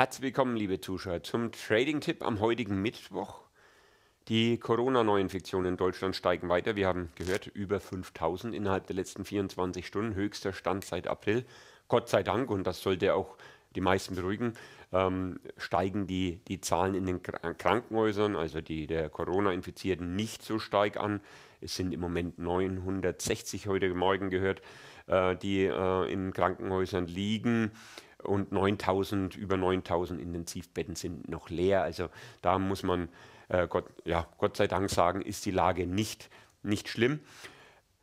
Herzlich willkommen, liebe Zuschauer, zum Trading-Tipp am heutigen Mittwoch. Die Corona-Neuinfektionen in Deutschland steigen weiter. Wir haben gehört, über 5000 innerhalb der letzten 24 Stunden, höchster Stand seit April. Gott sei Dank, und das sollte auch die meisten beruhigen, ähm, steigen die, die Zahlen in den Krankenhäusern, also die der Corona-Infizierten, nicht so stark an. Es sind im Moment 960 heute Morgen gehört, äh, die äh, in Krankenhäusern liegen und 9000, über 9000 Intensivbetten sind noch leer. Also da muss man äh, Gott, ja, Gott sei Dank sagen, ist die Lage nicht, nicht schlimm.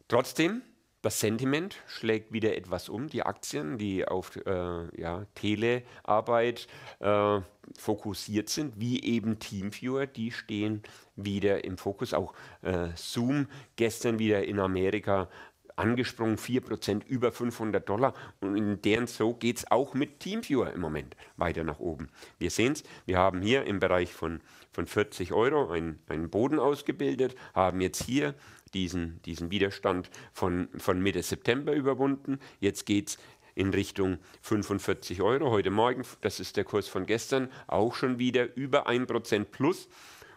Trotzdem, das Sentiment schlägt wieder etwas um. Die Aktien, die auf äh, ja, Telearbeit äh, fokussiert sind, wie eben TeamViewer, die stehen wieder im Fokus. Auch äh, Zoom gestern wieder in Amerika angesprungen, 4% über 500 Dollar. Und in deren so geht es auch mit Teamviewer im Moment weiter nach oben. Wir sehen es, wir haben hier im Bereich von, von 40 Euro einen, einen Boden ausgebildet, haben jetzt hier diesen, diesen Widerstand von, von Mitte September überwunden. Jetzt geht es in Richtung 45 Euro. Heute Morgen, das ist der Kurs von gestern, auch schon wieder über 1% plus.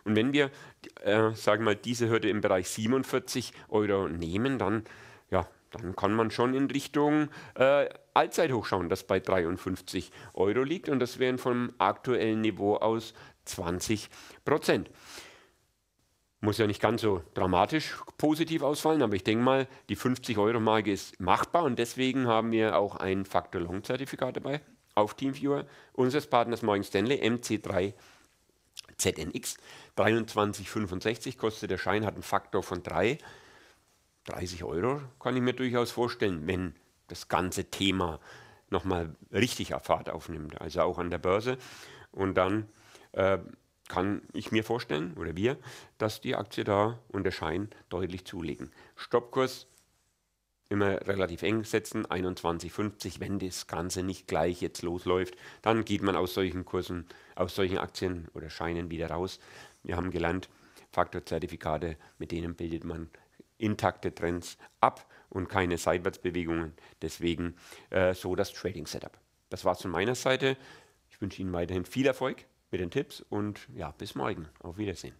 Und wenn wir, äh, sagen wir mal, diese Hürde im Bereich 47 Euro nehmen, dann ja, dann kann man schon in Richtung äh, Allzeithoch schauen, das bei 53 Euro liegt und das wären vom aktuellen Niveau aus 20 Prozent. Muss ja nicht ganz so dramatisch positiv ausfallen, aber ich denke mal, die 50-Euro-Marke ist machbar und deswegen haben wir auch ein Factor Long-Zertifikat dabei auf Teamviewer unseres Partners Morgan Stanley MC3 ZNX. 23,65 kostet der Schein, hat einen Faktor von 3. 30 Euro kann ich mir durchaus vorstellen, wenn das ganze Thema nochmal richtig auf Fahrt aufnimmt, also auch an der Börse. Und dann äh, kann ich mir vorstellen, oder wir, dass die Aktie da und der Schein deutlich zulegen. Stoppkurs immer relativ eng setzen, 21,50, wenn das Ganze nicht gleich jetzt losläuft, dann geht man aus solchen Kursen, aus solchen Aktien oder Scheinen wieder raus. Wir haben gelernt, Faktorzertifikate, mit denen bildet man intakte Trends ab und keine Seitwärtsbewegungen. Deswegen äh, so das Trading Setup. Das war's von meiner Seite. Ich wünsche Ihnen weiterhin viel Erfolg mit den Tipps und ja, bis morgen. Auf Wiedersehen.